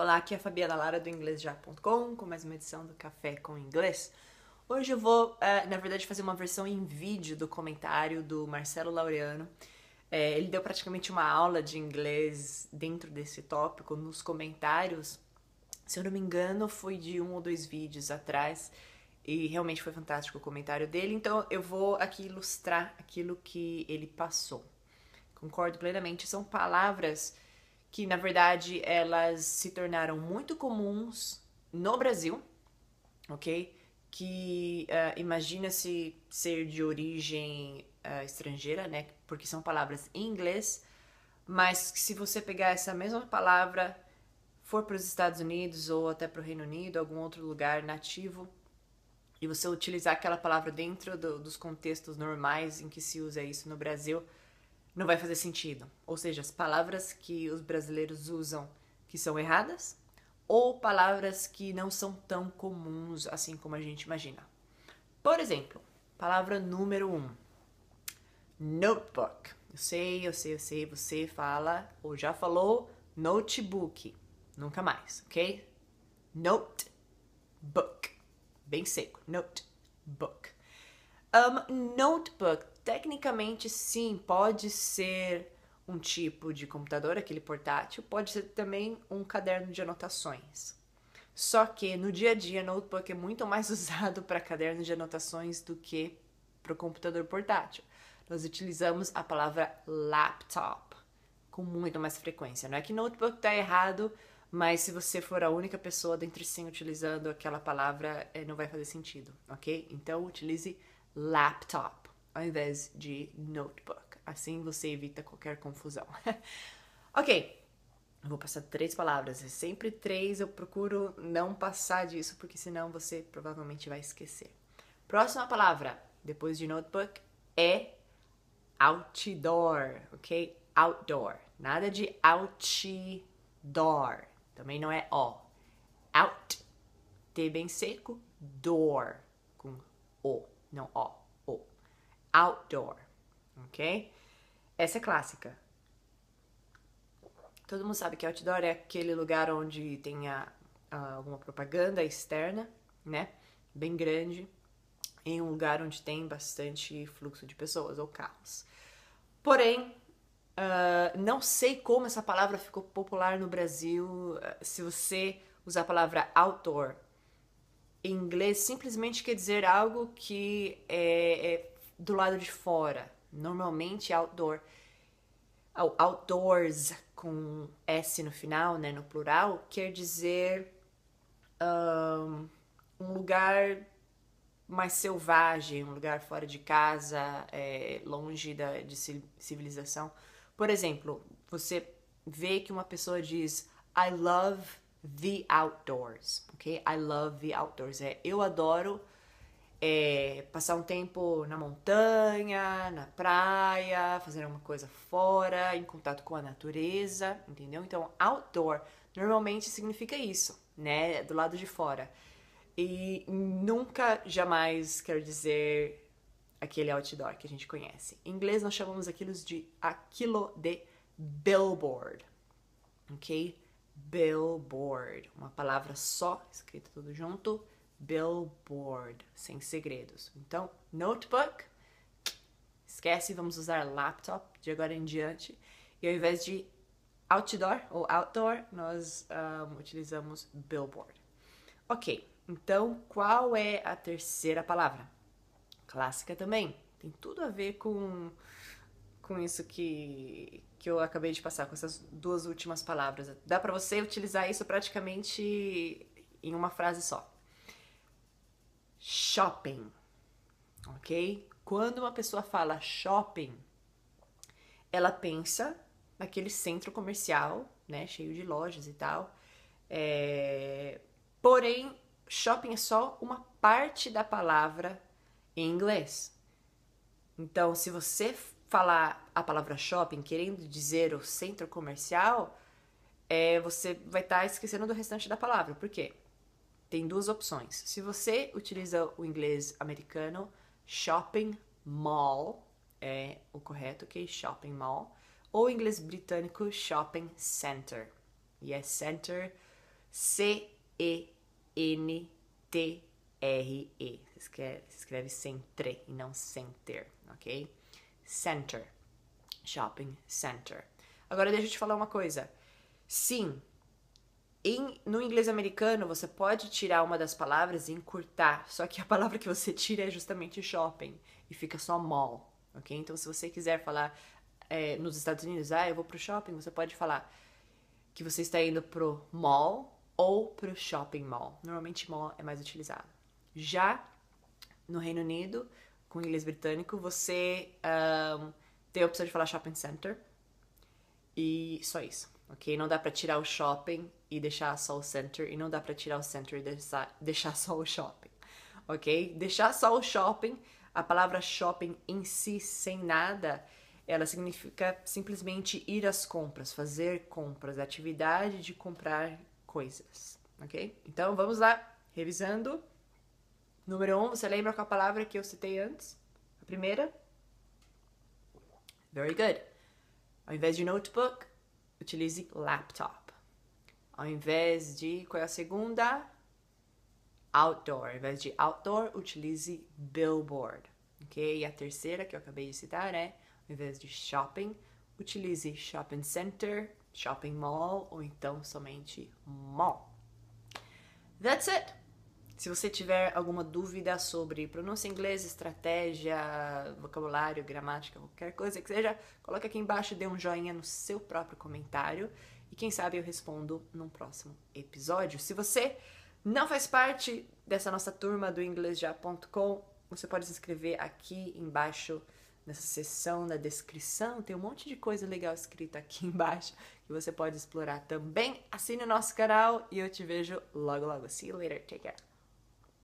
Olá, aqui é a Fabiana Lara do InglêsJá.com com mais uma edição do Café com Inglês. Hoje eu vou, eh, na verdade, fazer uma versão em vídeo do comentário do Marcelo Laureano. Eh, ele deu praticamente uma aula de inglês dentro desse tópico nos comentários. Se eu não me engano, foi de um ou dois vídeos atrás e realmente foi fantástico o comentário dele. Então eu vou aqui ilustrar aquilo que ele passou. Concordo plenamente, são palavras que na verdade elas se tornaram muito comuns no Brasil, ok? Que uh, ah, imagina-se ser de origem uh, estrangeira, né? Porque são palavras em inglês, mas que se você pegar essa mesma palavra, for para os Estados Unidos ou até para o Reino Unido, algum outro lugar nativo, e você utilizar aquela palavra dentro do, dos contextos normais em que se usa isso no Brasil, não vai fazer sentido. Ou seja, as palavras que os brasileiros usam que são erradas ou palavras que não são tão comuns assim como a gente imagina. Por exemplo, palavra número um, notebook. Eu sei, eu sei, eu sei, você fala ou já falou notebook, nunca mais, ok? Notebook, bem seco, notebook. Um, notebook tecnicamente sim, pode ser um tipo de computador, aquele portátil, pode ser também um caderno de anotações. Só que no dia a dia, notebook é muito mais usado para caderno de anotações do que para o computador portátil. Nós utilizamos a palavra laptop com muito mais frequência. Não é que notebook está errado, mas se você for a única pessoa dentre si utilizando aquela palavra, é, não vai fazer sentido, ok? Então utilize laptop ao invés de notebook. Assim você evita qualquer confusão. ok, vou passar três palavras, é sempre três, eu procuro não passar disso, porque senão você provavelmente vai esquecer. Próxima palavra, depois de notebook, é outdoor, ok? Outdoor. Nada de outdoor. Também não é O. Out. T bem seco, door. Com O, não O outdoor, ok? Essa é clássica. Todo mundo sabe que outdoor é aquele lugar onde tem a, a, alguma propaganda externa, né? Bem grande, em um lugar onde tem bastante fluxo de pessoas ou carros. Porém, uh, não sei como essa palavra ficou popular no Brasil. Ah, se você usar a palavra outdoor em inglês, simplesmente quer dizer algo que é, é do lado de fora. Normalmente é outdoor. Outdoors com S no final, né, no plural, quer dizer um, um lugar mais selvagem, um lugar fora de casa, é, longe da, de civilização. Por exemplo, você vê que uma pessoa diz I love the outdoors, ok? I love the outdoors. É eu adoro é, passar um tempo na montanha, na praia, fazer alguma coisa fora, em contato com a natureza, entendeu? Então, outdoor normalmente significa isso, né? Do lado de fora. E nunca, jamais quero dizer aquele outdoor que a gente conhece. Em inglês, nós chamamos aquilo de, aquilo de billboard, ok? Billboard, uma palavra só, escrita tudo junto, Billboard, sem segredos. Então, notebook, esquece, vamos usar laptop de agora em diante. E ao invés de outdoor ou outdoor, nós um, utilizamos billboard. Ok, então qual é a terceira palavra? Clássica também. Tem tudo a ver com, com isso que, que eu acabei de passar, com essas duas últimas palavras. Dá para você utilizar isso praticamente em uma frase só shopping, ok? Quando uma pessoa fala shopping, ela pensa naquele centro comercial, né, cheio de lojas e tal. É... Porém, shopping é só uma parte da palavra em inglês. Então, se você falar a palavra shopping querendo dizer o centro comercial, é, você vai estar tá esquecendo do restante da palavra. Por quê? tem duas opções. Se você utiliza o inglês americano, shopping mall é o correto, ok? Shopping mall. Ou o inglês britânico, shopping center. E é center C-E-N-T-R-E. Se escreve, se escreve centre e não center, ok? Center. Shopping center. Agora deixa eu te falar uma coisa. Sim, em, no inglês americano, você pode tirar uma das palavras e encurtar, só que a palavra que você tira é justamente shopping e fica só mall, ok? Então, se você quiser falar é, nos Estados Unidos, ah, eu vou pro shopping, você pode falar que você está indo pro mall ou pro shopping mall. Normalmente, mall é mais utilizado. Já no Reino Unido, com o inglês britânico, você um, tem a opção de falar shopping center e só isso ok? Não dá para tirar o shopping e deixar só o center, e não dá para tirar o center e deixar, deixar só o shopping, ok? Deixar só o shopping, a palavra shopping em si, sem nada, ela significa simplesmente ir às compras, fazer compras, atividade de comprar coisas, ok? Então vamos lá, revisando. Número um, você lembra qual palavra que eu citei antes? A primeira? Very good. Ao invés de notebook, utilize laptop. Ao invés de. Qual é a segunda? Outdoor. Ao invés de outdoor, utilize billboard. Ok? E a terceira que eu acabei de citar é: ao invés de shopping, utilize shopping center, shopping mall ou então somente mall. That's it! Se você tiver alguma dúvida sobre pronúncia inglesa, estratégia, vocabulário, gramática, qualquer coisa que seja, coloca aqui embaixo, dê um joinha no seu próprio comentário e quem sabe eu respondo num próximo episódio. Se você não faz parte dessa nossa turma do inglêsja.com, você pode se inscrever aqui embaixo nessa seção da descrição, tem um monte de coisa legal escrita aqui embaixo que você pode explorar também. Assine o nosso canal e eu te vejo logo logo. See you later. Take care.